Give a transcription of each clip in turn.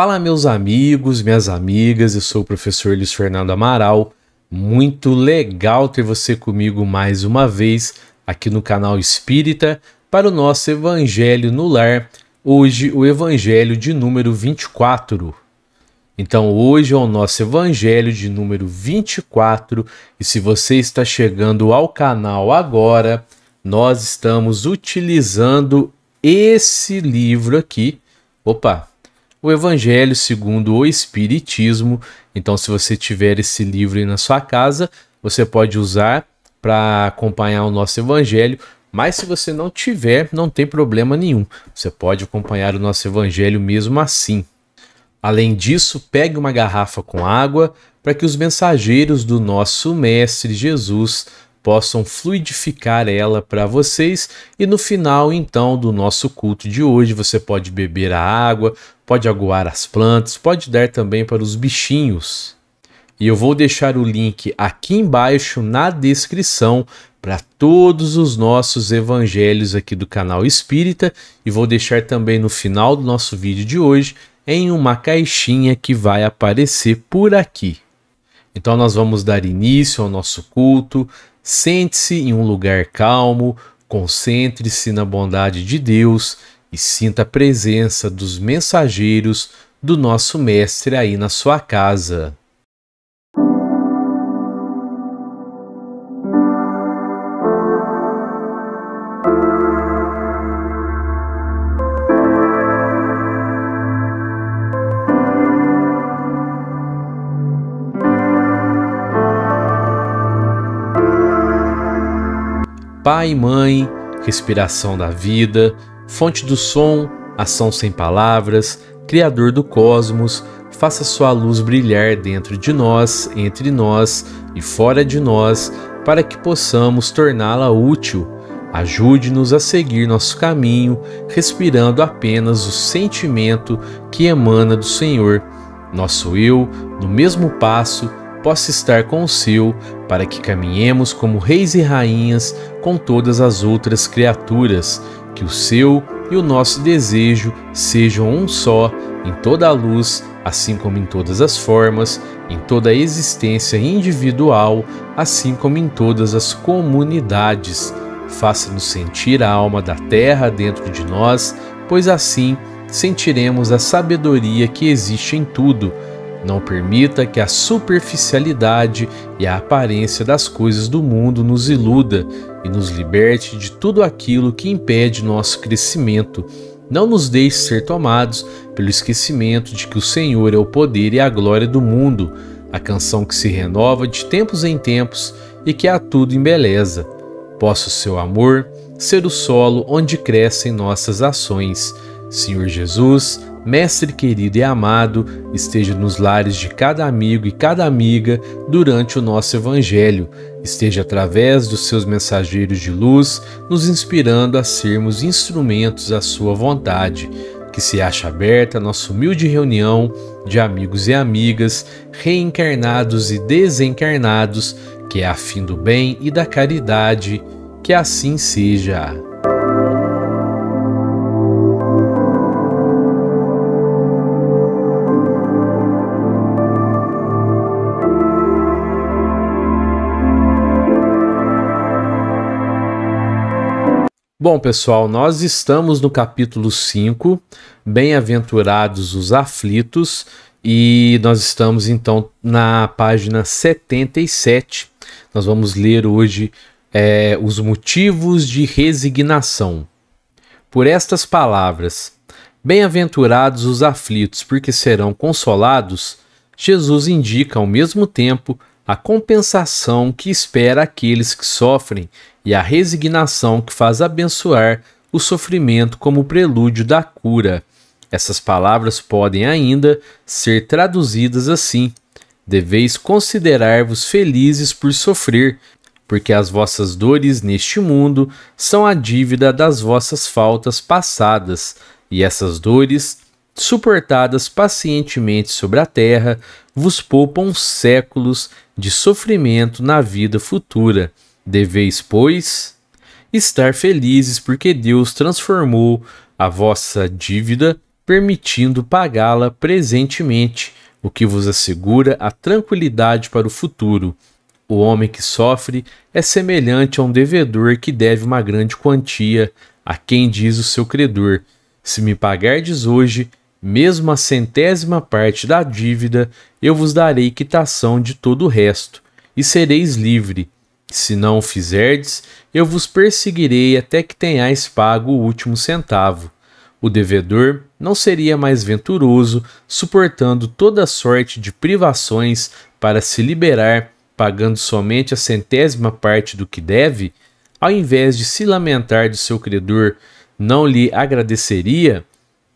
Fala, meus amigos, minhas amigas, eu sou o professor Luiz Fernando Amaral. Muito legal ter você comigo mais uma vez aqui no canal Espírita para o nosso Evangelho no Lar. Hoje, o Evangelho de número 24. Então, hoje é o nosso Evangelho de número 24 e se você está chegando ao canal agora, nós estamos utilizando esse livro aqui. Opa, o Evangelho segundo o Espiritismo. Então, se você tiver esse livro aí na sua casa, você pode usar para acompanhar o nosso Evangelho. Mas se você não tiver, não tem problema nenhum. Você pode acompanhar o nosso Evangelho mesmo assim. Além disso, pegue uma garrafa com água para que os mensageiros do nosso Mestre Jesus possam fluidificar ela para vocês. E no final, então, do nosso culto de hoje, você pode beber a água, pode aguar as plantas, pode dar também para os bichinhos. E eu vou deixar o link aqui embaixo na descrição para todos os nossos evangelhos aqui do canal Espírita e vou deixar também no final do nosso vídeo de hoje em uma caixinha que vai aparecer por aqui. Então nós vamos dar início ao nosso culto. Sente-se em um lugar calmo, concentre-se na bondade de Deus e sinta a presença dos mensageiros do nosso Mestre aí na sua casa. pai e mãe, respiração da vida, fonte do som, ação sem palavras, criador do cosmos, faça sua luz brilhar dentro de nós, entre nós e fora de nós, para que possamos torná-la útil. Ajude-nos a seguir nosso caminho, respirando apenas o sentimento que emana do Senhor. Nosso eu, no mesmo passo, possa estar com o seu, para que caminhemos como reis e rainhas com todas as outras criaturas, que o seu e o nosso desejo sejam um só, em toda a luz, assim como em todas as formas, em toda a existência individual, assim como em todas as comunidades. Faça-nos sentir a alma da terra dentro de nós, pois assim sentiremos a sabedoria que existe em tudo não permita que a superficialidade e a aparência das coisas do mundo nos iluda e nos liberte de tudo aquilo que impede nosso crescimento. Não nos deixe ser tomados pelo esquecimento de que o Senhor é o poder e a glória do mundo, a canção que se renova de tempos em tempos e que há tudo em beleza. o seu amor ser o solo onde crescem nossas ações. Senhor Jesus, Mestre querido e amado, esteja nos lares de cada amigo e cada amiga durante o nosso Evangelho. Esteja através dos seus mensageiros de luz, nos inspirando a sermos instrumentos à sua vontade que se acha aberta a nossa humilde reunião de amigos e amigas, reencarnados e desencarnados, que é afim do bem e da caridade, que assim seja. Bom, pessoal, nós estamos no capítulo 5, Bem-aventurados os aflitos, e nós estamos então na página 77. Nós vamos ler hoje é, os motivos de resignação. Por estas palavras, Bem-aventurados os aflitos, porque serão consolados, Jesus indica ao mesmo tempo a compensação que espera aqueles que sofrem e a resignação que faz abençoar o sofrimento como prelúdio da cura. Essas palavras podem ainda ser traduzidas assim: Deveis considerar-vos felizes por sofrer, porque as vossas dores neste mundo são a dívida das vossas faltas passadas, e essas dores, suportadas pacientemente sobre a terra, vos poupam séculos de sofrimento na vida futura. Deveis, pois, estar felizes, porque Deus transformou a vossa dívida, permitindo pagá-la presentemente, o que vos assegura a tranquilidade para o futuro. O homem que sofre é semelhante a um devedor que deve uma grande quantia a quem diz o seu credor: Se me pagardes hoje, mesmo a centésima parte da dívida, eu vos darei quitação de todo o resto, e sereis livre se não o fizerdes, eu vos perseguirei até que tenhais pago o último centavo. O devedor não seria mais venturoso, suportando toda sorte de privações para se liberar, pagando somente a centésima parte do que deve? Ao invés de se lamentar de seu credor, não lhe agradeceria?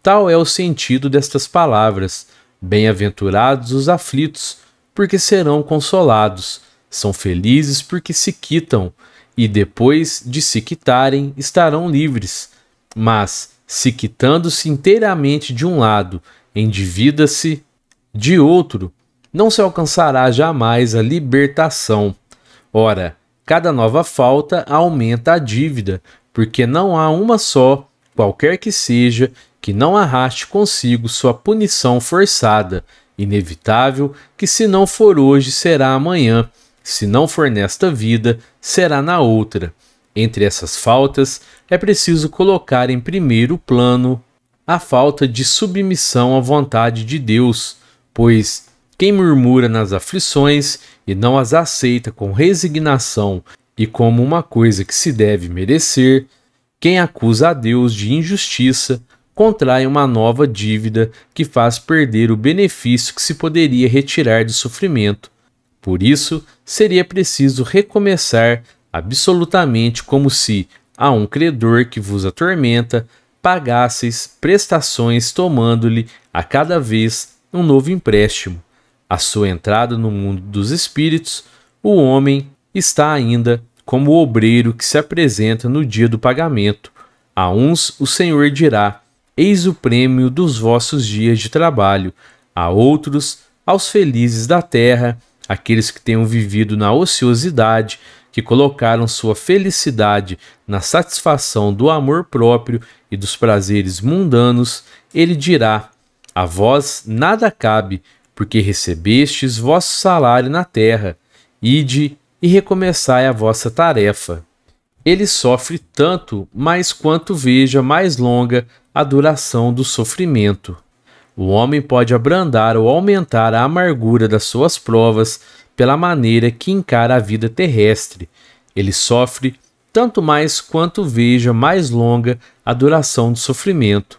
Tal é o sentido destas palavras: Bem-aventurados os aflitos, porque serão consolados. São felizes porque se quitam, e depois de se quitarem estarão livres. Mas, se quitando-se inteiramente de um lado, endivida-se de outro, não se alcançará jamais a libertação. Ora, cada nova falta aumenta a dívida, porque não há uma só, qualquer que seja, que não arraste consigo sua punição forçada, inevitável, que se não for hoje será amanhã, se não for nesta vida, será na outra. Entre essas faltas, é preciso colocar em primeiro plano a falta de submissão à vontade de Deus, pois quem murmura nas aflições e não as aceita com resignação e como uma coisa que se deve merecer, quem acusa a Deus de injustiça, contrai uma nova dívida que faz perder o benefício que se poderia retirar do sofrimento por isso, seria preciso recomeçar absolutamente como se a um credor que vos atormenta pagasseis prestações tomando-lhe a cada vez um novo empréstimo. A sua entrada no mundo dos espíritos, o homem está ainda como o obreiro que se apresenta no dia do pagamento. A uns o Senhor dirá: Eis o prêmio dos vossos dias de trabalho, a outros, aos felizes da terra aqueles que tenham vivido na ociosidade, que colocaram sua felicidade na satisfação do amor próprio e dos prazeres mundanos, ele dirá: A vós nada cabe, porque recebestes vosso salário na terra. Ide e recomeçai a vossa tarefa. Ele sofre tanto, mas quanto veja mais longa a duração do sofrimento. O homem pode abrandar ou aumentar a amargura das suas provas pela maneira que encara a vida terrestre. Ele sofre tanto mais quanto veja mais longa a duração do sofrimento.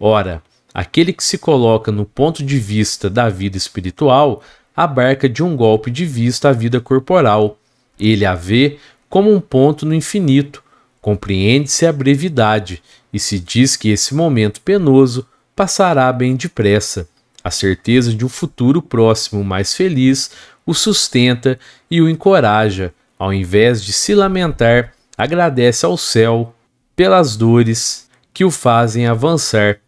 Ora, aquele que se coloca no ponto de vista da vida espiritual abarca de um golpe de vista a vida corporal. Ele a vê como um ponto no infinito, compreende-se a brevidade e se diz que esse momento penoso passará bem depressa. A certeza de um futuro próximo mais feliz o sustenta e o encoraja, ao invés de se lamentar, agradece ao céu pelas dores que o fazem avançar.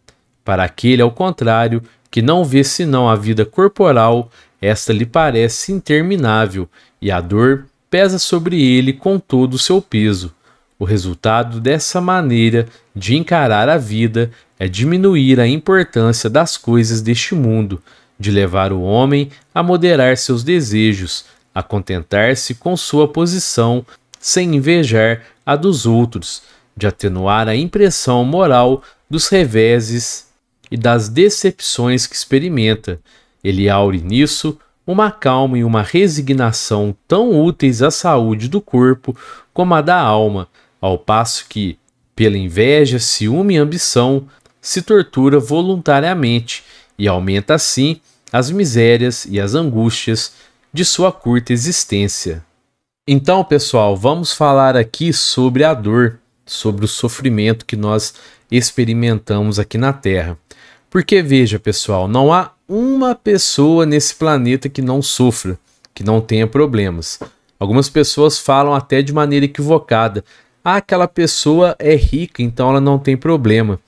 Para aquele, ao contrário, que não vê senão a vida corporal, esta lhe parece interminável e a dor pesa sobre ele com todo o seu peso. O resultado dessa maneira de encarar a vida é diminuir a importância das coisas deste mundo, de levar o homem a moderar seus desejos, a contentar-se com sua posição, sem invejar a dos outros, de atenuar a impressão moral dos reveses e das decepções que experimenta. Ele aure nisso uma calma e uma resignação tão úteis à saúde do corpo como à da alma, ao passo que, pela inveja, ciúme e ambição, se tortura voluntariamente e aumenta assim as misérias e as angústias de sua curta existência. Então, pessoal, vamos falar aqui sobre a dor, sobre o sofrimento que nós experimentamos aqui na Terra. Porque veja, pessoal, não há uma pessoa nesse planeta que não sofra, que não tenha problemas. Algumas pessoas falam até de maneira equivocada. Ah, aquela pessoa é rica, então ela não tem problema.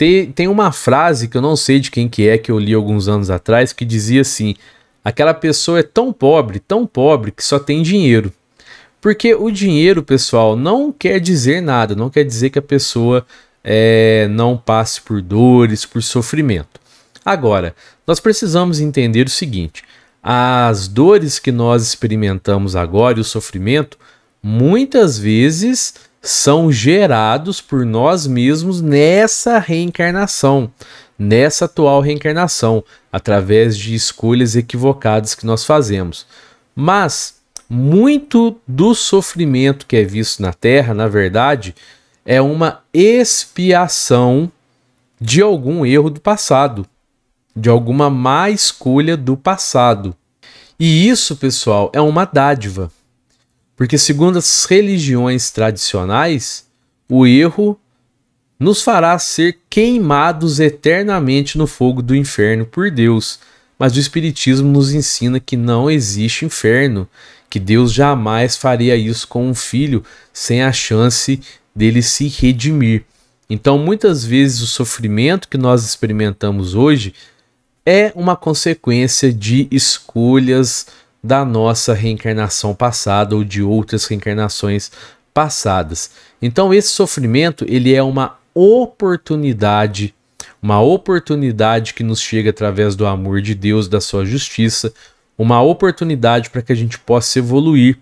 Tem, tem uma frase que eu não sei de quem que é, que eu li alguns anos atrás, que dizia assim: aquela pessoa é tão pobre, tão pobre, que só tem dinheiro. Porque o dinheiro, pessoal, não quer dizer nada, não quer dizer que a pessoa é, não passe por dores, por sofrimento. Agora, nós precisamos entender o seguinte: as dores que nós experimentamos agora e o sofrimento, muitas vezes são gerados por nós mesmos nessa reencarnação, nessa atual reencarnação, através de escolhas equivocadas que nós fazemos. Mas muito do sofrimento que é visto na Terra, na verdade, é uma expiação de algum erro do passado, de alguma má escolha do passado. E isso, pessoal, é uma dádiva. Porque, segundo as religiões tradicionais, o erro nos fará ser queimados eternamente no fogo do inferno por Deus. Mas o Espiritismo nos ensina que não existe inferno, que Deus jamais faria isso com um filho sem a chance dele se redimir. Então, muitas vezes, o sofrimento que nós experimentamos hoje é uma consequência de escolhas da nossa reencarnação passada ou de outras reencarnações passadas. Então esse sofrimento, ele é uma oportunidade, uma oportunidade que nos chega através do amor de Deus, da sua justiça, uma oportunidade para que a gente possa evoluir,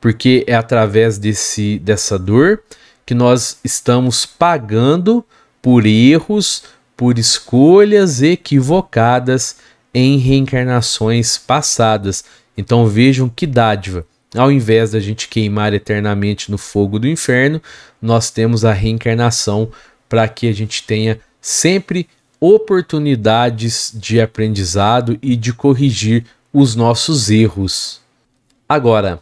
porque é através desse dessa dor que nós estamos pagando por erros, por escolhas equivocadas em reencarnações passadas então vejam que dádiva. Ao invés da gente queimar eternamente no fogo do inferno, nós temos a reencarnação para que a gente tenha sempre oportunidades de aprendizado e de corrigir os nossos erros. Agora,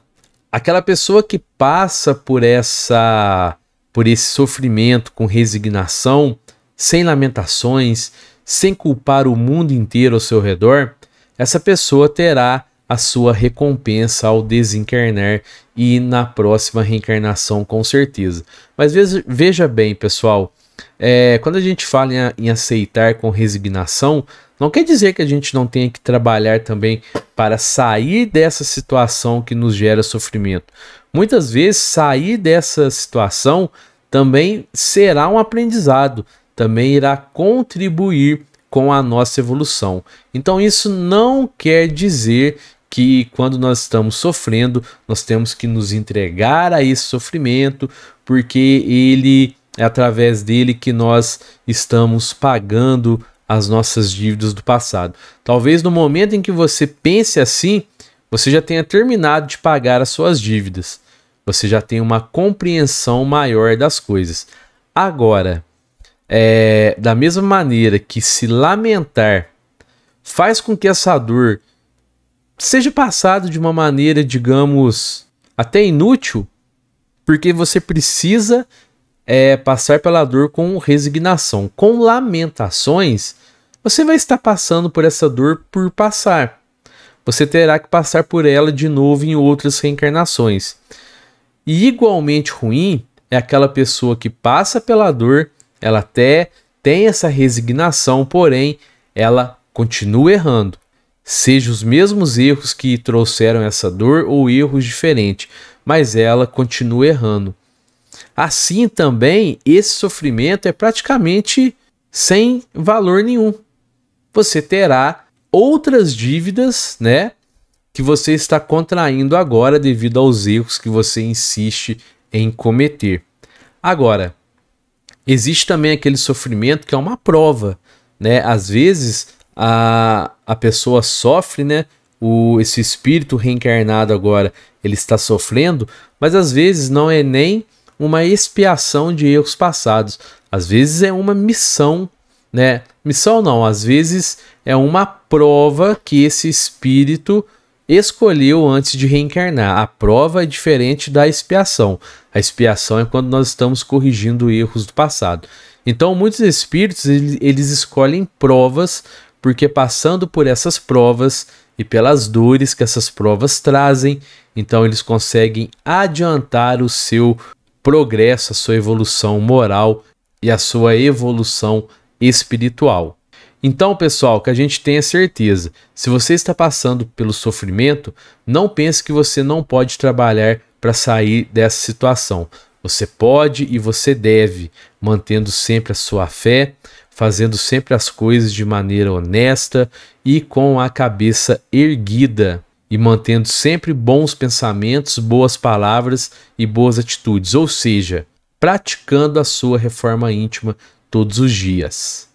aquela pessoa que passa por essa por esse sofrimento com resignação, sem lamentações, sem culpar o mundo inteiro ao seu redor, essa pessoa terá a sua recompensa ao desencarnar e na próxima reencarnação, com certeza. Mas veja bem, pessoal, é, quando a gente fala em, em aceitar com resignação, não quer dizer que a gente não tenha que trabalhar também para sair dessa situação que nos gera sofrimento. Muitas vezes, sair dessa situação também será um aprendizado, também irá contribuir com a nossa evolução. Então, isso não quer dizer que quando nós estamos sofrendo, nós temos que nos entregar a esse sofrimento, porque ele é através dele que nós estamos pagando as nossas dívidas do passado. Talvez no momento em que você pense assim, você já tenha terminado de pagar as suas dívidas. Você já tem uma compreensão maior das coisas. Agora, é, da mesma maneira que se lamentar faz com que essa dor seja passado de uma maneira, digamos, até inútil, porque você precisa é, passar pela dor com resignação. Com lamentações, você vai estar passando por essa dor por passar. Você terá que passar por ela de novo em outras reencarnações. E igualmente ruim é aquela pessoa que passa pela dor, ela até tem essa resignação, porém ela continua errando sejam os mesmos erros que trouxeram essa dor ou erros diferentes, mas ela continua errando. Assim também, esse sofrimento é praticamente sem valor nenhum. Você terá outras dívidas, né, que você está contraindo agora devido aos erros que você insiste em cometer. Agora, existe também aquele sofrimento que é uma prova, né? Às vezes, a a pessoa sofre, né? O, esse espírito reencarnado agora, ele está sofrendo, mas às vezes não é nem uma expiação de erros passados. Às vezes é uma missão, né? Missão não, às vezes é uma prova que esse espírito escolheu antes de reencarnar. A prova é diferente da expiação. A expiação é quando nós estamos corrigindo erros do passado. Então, muitos espíritos eles escolhem provas porque passando por essas provas e pelas dores que essas provas trazem, então eles conseguem adiantar o seu progresso, a sua evolução moral e a sua evolução espiritual. Então, pessoal, que a gente tenha certeza, se você está passando pelo sofrimento, não pense que você não pode trabalhar para sair dessa situação. Você pode e você deve, mantendo sempre a sua fé, fazendo sempre as coisas de maneira honesta e com a cabeça erguida e mantendo sempre bons pensamentos, boas palavras e boas atitudes, ou seja, praticando a sua reforma íntima todos os dias.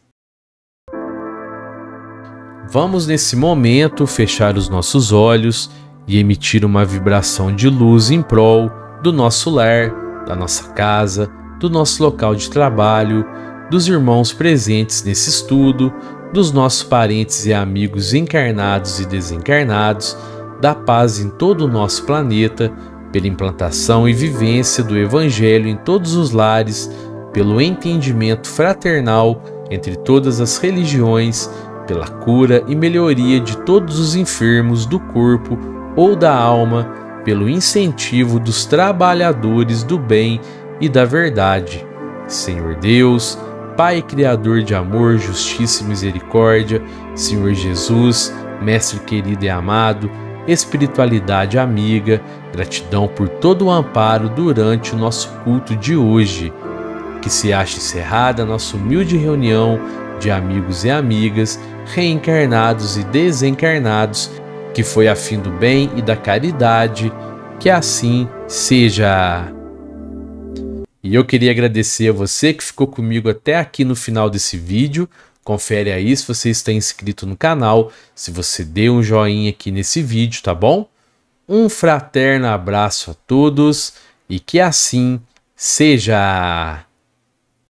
Vamos nesse momento fechar os nossos olhos e emitir uma vibração de luz em prol do nosso lar, da nossa casa, do nosso local de trabalho dos irmãos presentes nesse estudo, dos nossos parentes e amigos encarnados e desencarnados, da paz em todo o nosso planeta, pela implantação e vivência do Evangelho em todos os lares, pelo entendimento fraternal entre todas as religiões, pela cura e melhoria de todos os enfermos do corpo ou da alma, pelo incentivo dos trabalhadores do bem e da verdade. Senhor Deus, Pai Criador de amor, justiça e misericórdia, Senhor Jesus, Mestre querido e amado, espiritualidade amiga, gratidão por todo o amparo durante o nosso culto de hoje. Que se ache encerrada a nossa humilde reunião de amigos e amigas, reencarnados e desencarnados, que foi a fim do bem e da caridade, que assim seja. E eu queria agradecer a você que ficou comigo até aqui no final desse vídeo. Confere aí se você está inscrito no canal, se você deu um joinha aqui nesse vídeo, tá bom? Um fraterno abraço a todos e que assim seja!